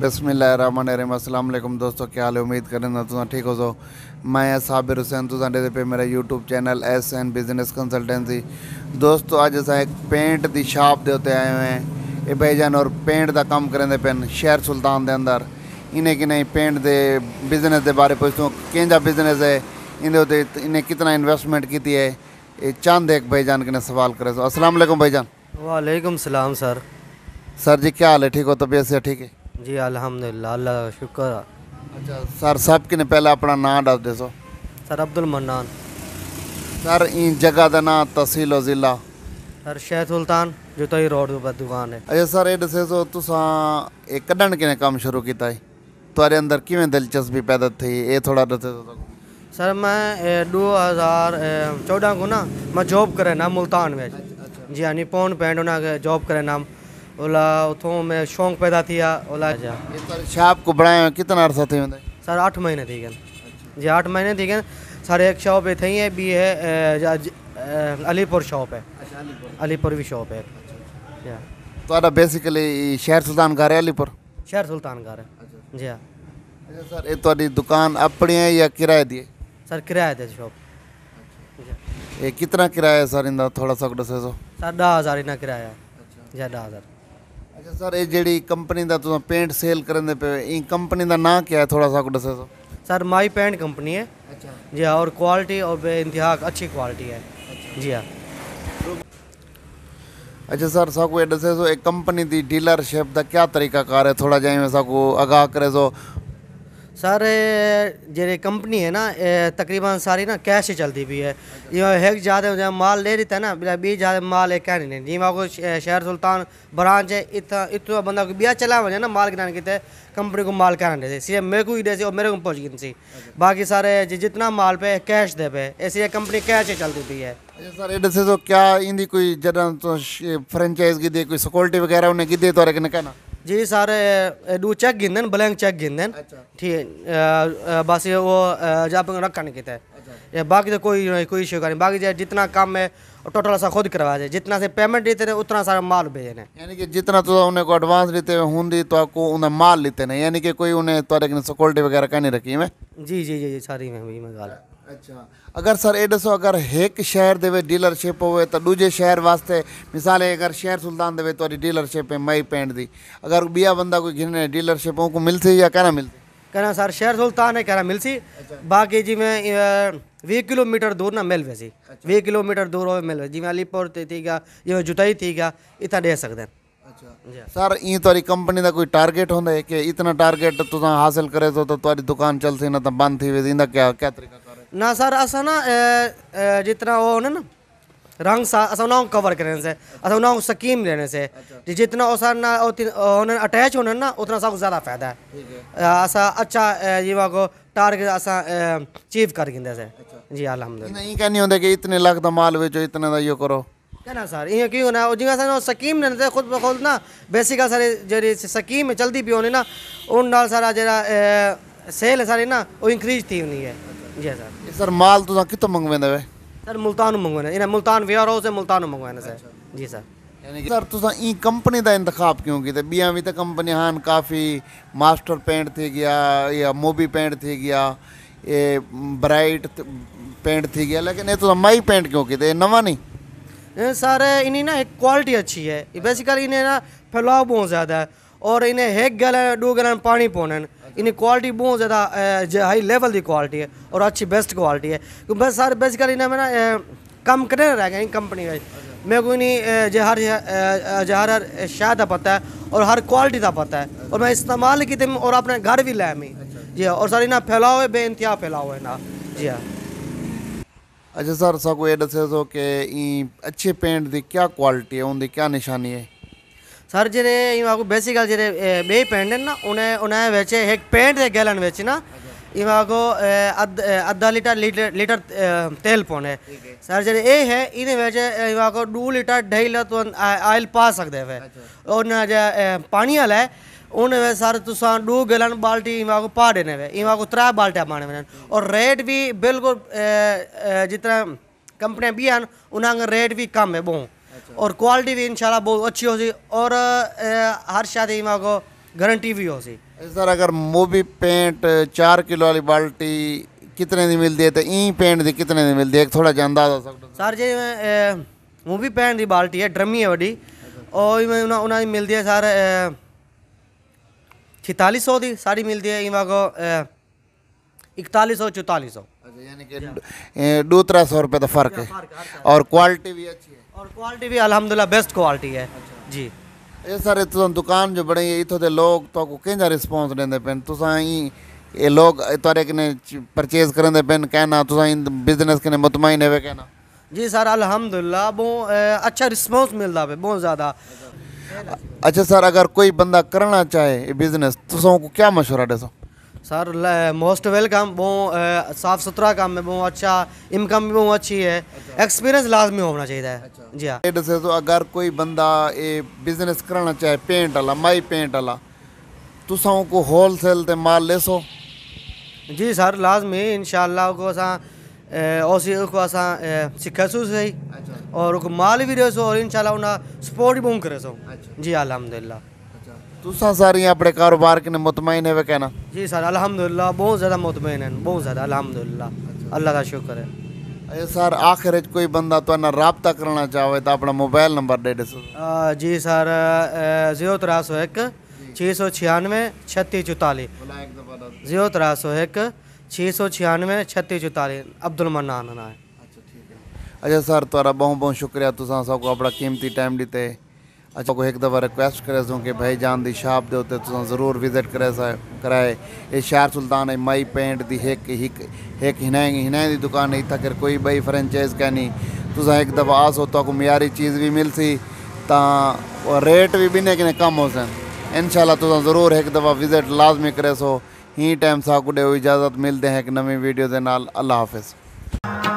बसमिलीम अल्लाम दोस्तों क्या हाल है उम्मीद करें ना तुम ठीक हो सो मैं साबिर हुसैन तुझे पे मेरा YouTube channel S N business consultancy दोस्तों अज अस एक पेंट की शॉप के उत्ते आए हुए हैं ये भाईजान और पेंट का कम करेंगे पे शहर सुल्तान के अंदर इन्हें कि नहीं पेंट के बिजनेस के बारे पुछतों केंजा बिजनेस है इन उत्ते इन्हें कितना इन्वेस्टमेंट की है ये चंद एक भाईजान कि सवाल करे सो असलम भाईजान वालेकुम सलाम सर सर जी क्या हाल है ठीक हो तबीयत तो से ठीक है જી અલહમદુલિલ્લાહ અલ્લાહ શુક્ર सर सब સાહેબ पहले अपना આપણા दस ਦੱસ દેસો સર અબ્દુલ મન્નાન सर इन जगह का ना तहसील और ज़िला सर शेह सुल्तान जो तो रोड पर दुकान है अच्छा सर ये दसो एक कडन किने काम शुरू किया है तुम्हारे अंदर किमें दिलचस्पी पैदा थी ये थोड़ा दसो तो सर मैं दो हज़ार चौदह को ना मैं जॉब करे ना मुल्तान में अच्छा।, अच्छा। जी यानी पौन पेंड जॉब करे नाम ओला उतो में शौक़ पैदा थी ओला जा छा अच्छा। को पढ़ायो कितना अरसा थे सर 8 महीने थे गन जी 8 महीने थे गन सर एक शॉप है थई है बी है अलीपुर शॉप है अच्छा अलीपुर अलीपुर भी शॉप है अच्छा, अच्छा। तो बेसिकली शहर सुल्तान घर है अलीपुर शहर सुल्तान घर है अच्छा, जी हां सर ये तोडी दुकान अपनी है या किराए दी सर किराए दे शॉप ये कितना किराया है सर इंदा थोड़ा सा दसो सर हज़ार इना किराया है अच्छा जी दस हज़ार ਅੱਛਾ ਸਰ ਇਹ ਜਿਹੜੀ ਕੰਪਨੀ ਦਾ ਤੁਸੀਂ ਪੇਂਟ ਸੇਲ ਕਰਨ ਦੇ ਪਏ ਇਹ ਕੰਪਨੀ ਦਾ ਨਾਂ ਕੀ ਹੈ ਥੋੜਾ ਸਾ ਕੋ सर माई पेंट कंपनी है अच्छा जी हाँ और क्वालिटी और इंतहा अच्छी क्वालिटी है अच्छा। जी हाँ अच्छा सर सबको ये दसे एक कंपनी दी डीलरशिप का क्या तरीका कार है थोड़ा जाए सबको आगाह करे सो सर जे कंपनी है ना तकरीबन सारी ना कैश ही चलती भी है एक ज़्यादा माल ले रही था ना बी ज़्यादा माल एक कहने नहीं जिमा को शहर सुल्तान ब्रांच है इतना इतना बंदा को बिया चला वजह ना माल गिराने की कंपनी को माल कहने थे सीधे मेरे को ही दे और मेरे को पहुँच गई थी बाकी सारे जितना माल पे कैश दे पे ऐसी कंपनी कैश ही चलती पी है अच्छा सर एड तो क्या इंदी कोई जरा तो फ्रेंचाइज की कोई सिक्योरिटी वगैरह उन्हें गिदे तो कहना जी सर दू चेक गिंदन ब्लैंक चेक गिंदन ठीक बस वो जब रखा नहीं कितने अच्छा। बाकी तो कोई कोई इशू नहीं बाकी जितना काम है टोटल असा खुद करवा दे जितना से पेमेंट देते रहे उतना सारा माल भेजे ने यानी कि जितना तो उन्हें को एडवांस देते हुए हुंदी तो आपको उन्हें माल लेते नहीं यानी कि कोई उन्हें तो सिक्योरिटी वगैरह कहीं रखी में जी जी जी सारी में भी मैं गाल ਅੱਛਾ ਅਗਰ ਸਰ ਇਹ अगर एक शहर ਸ਼ਹਿਰ ਦੇ ਵਿੱਚ ਡੀਲਰਸ਼ਿਪ ਹੋਵੇ ਤਾਂ ਦੂਜੇ ਸ਼ਹਿਰ ਵਾਸਤੇ ਮਿਸਾਲ ਹੈ ਅਗਰ ਸ਼ਹਿਰ ਸੁਲਤਾਨ ਦੇ ਵਿੱਚ ਤੁਹਾਡੀ ਡੀਲਰਸ਼ਿਪ ਹੈ ਮਈ ਪੈਂਡ ਦੀ ਅਗਰ ਬਿਆ ਬੰਦਾ ਕੋਈ ਗਿਣਨੇ ਡੀਲਰਸ਼ਿਪ ਉਹ कहना सर शहर सुल्तान है कहना मिलसी अच्छा। बाकी जी मैं किलोमीटर दूर ना मिल वैसी अच्छा। वी किलोमीटर दूर हो मिल जी अलीपुर थी गया जी जुटाई थी गया इतना दे सकते हैं अच्छा सर ये तुम्हारी कंपनी का कोई टारगेट होता कि इतना टारगेट तुम हासिल करे तो तुम्हारी दुकान चल सी ना तो बंद थी वे क्या क्या तरीका ना सर अस ना जितना वो ना ना रंग सा ना कवर करने से असा ना स्कीम देने से अच्छा। जितना ओसा ना उन्हें अटैच होने ना उतना सा ज़्यादा फ़ायदा है अस अच्छा जीवा को टारगेट अस अचीव कर गिंदे से अच्छा। जी अलहमद नहीं कहने होंगे कि इतने लाख का माल बेचो इतने का यो करो कहना सर इं क्यों स्कीम ने खुद ब खुद ना बेसिक सारी जी स्कीम चलती पी होनी ना उन सारा जरा सेल है सारी ना वो इंक्रीज थी होनी है जी सर सर माल तुम कितों तो मंगवाने वे सर मुल्तान मंगवाने इन्हें मुल्तान वेयर है मुल्तान मंगवाने सर जी सर सर तुम ई कंपनी का इंतखब क्यों किया बिया भी तो कंपनी हान काफ़ी मास्टर पेंट थी गया या मोबी पेंट थी गया ये ब्राइट पेंट थी गया लेकिन ये तुम तो माई पेंट क्यों किया नवा नहीं सर इन्हें ना एक क्वालिटी अच्छी है बेसिकली इन्हें ना फैलाव बहुत ज़्यादा है और इन्हें एक गलन दो गलन पानी पोन इनकी क्वालिटी बहुत ज़्यादा हाई लेवल की क्वालिटी है और अच्छी बेस्ट क्वालिटी है क्योंकि बस सर बेसिकली इन्हें ना कम कर रह गए कंपनी में मैं कोई नहीं जो हर जो हर हर शाह का पता है और हर क्वालिटी का पता है और मैं इस्तेमाल की थी और अपने घर भी लाया मैं जी हाँ और सर इन्हें फैलाओ है बे इंतहा फैलाओ है ना जी हाँ अच्छा सर सब ये दस कि अच्छे पेंट की क्या क्वालिटी है उनकी क्या निशानी है ಸರ್ಜರಿ ಇವಾಗ ಬೇಸಿಗಲ್ಜರಿ ಬೇ ಪೆಂಡನ್ನ ಉಣೆ ಉಣೆ ವೆಚ್ಚೆ ಹೇಗೆ ಪೆಂಡ್ ಗೆಲನ್ ವೆಚ್ಚಿನ ಇವಾಗ ಅದ್ ಅರ್ಧ ಲೀಟರ್ ಲೀಟರ್ ಲೀಟರ್ ತೇಲ್ ಪೋಣೆ ಸರ್ಜರಿ ಏ ಹೇ ಇನ್ನು ವೆಚ್ಚೆ ಇವಾಗ ಡೂ ಲೀಟರ್ ढाई ಲತ್ ಒಂದು ಆಯಿಲ್ ಪಾಸ್ ಆಗ್ದೇವೆ ಅವ್ನ ಪಾಣಿ ಅಲ್ಲ उनवे सर तुसा डू गलन बाल्टी इवा को पा देने वे इवा को त्रै बाल्टिया पाने वे और रेट भी बिल्कुल जितना कंपनियाँ भी हैं उन्हें रेट भी कम है बहुत और क्वालिटी भी इंशाल्लाह बहुत अच्छी हो सी और हर शादी इमा को गारंटी भी हो सी सर अगर मोबी पेंट चार किलो वाली बाल्टी कितने दी मिलती है तो ई पेंट दी कितने दी मिलती है थोड़ा जा अंदाजा सर जी मूवी पेंट दी बाल्टी है ड्रमी है वही और इवें उन्हें उन्हें मिलती है सर छिताली सौ दी साड़ी मिलती है इवा को इकताली सौ चौताली सौ यानी कि दो तरह सौ रुपये तो फ़र्क है और क्वालिटी भी अच्छी है और क्वालिटी भी अलहमदुल्ला बेस्ट क्वालिटी है अच्छा। जी ये सर इतो दुकान जो बने इतों के लोग तो कंहिंजा रिस्पॉन्स ॾींदे पिया तुस ई ये लोग तुरे कने परचेज करेंदे पिन कहना तुस बिजनेस कने मुतमिन है कहना जी सर अलहमदुल्ला बो अच्छा रिस्पॉन्स मिलता पे बहुत ज़्यादा अच्छा सर अगर कोई बंदा करना चाहे बिजनेस को क्या मशवरा दसो सर मोस्ट वेलकम वो साफ़ सुथरा काम है बहुत अच्छा इनकम भी बहुत अच्छी है एक्सपीरियंस अच्छा। लाजमी होना चाहिए अच्छा। जी हाँ पेंट तो अगर कोई बंदा ये बिजनेस करना चाहे पेंट वाला माई पेंट वाला तुसा को होल सेल ते माल ले सो जी सर लाजमी इन को असा ओसी को असा सिखसू सही अच्छा। और माल भी रहे सो और इन उन सपोर्ट भी करे सो अच्छा। जी अलहमदिल्ला तुसा सारी अपने कारोबार के मुतमिन है वे कहना जी सर अलहमदिल्ला बहुत ज़्यादा मुतमिन है बहुत ज़्यादा अलहमदिल्ला अच्छा। अल्लाह का शुक्र है सर आखिर कोई बंदा तो रबता करना चाहे तो अपना मोबाइल नंबर दे दसो जी सर जीरो त्रा सौ एक छः सौ छियानवे छत्तीस चौताली जीरो त्रा सौ एक छः सौ छियानवे छत्तीस चौताली अब्दुल मन्नान अच्छा, है अच्छा सर तुरा बहुत बहुत शुक्रिया तुसा सबको अपना कीमती टाइम दिते अच्छा को एक दफ़ा रिक्वेस्ट करे सो कि भाई जान दी शॉप के उत्ते जरूर विजिट करे कराए ये शहर सुल्तान है मई पेंट दी एक एक एक हिनाई हिनाई दी दुकान है तक कोई बई फ्रेंचाइज कहनी तुसा एक दफ़ा आ सो तो को मयारी चीज़ भी मिलसी सी रेट भी बिने कि कम हो सन इनशाला तुम जरूर एक दफ़ा विजिट लाजमी करे सो ही टाइम सा कुछ इजाज़त मिलते हैं एक नवी वीडियो के नाल अल्लाह हाफिज़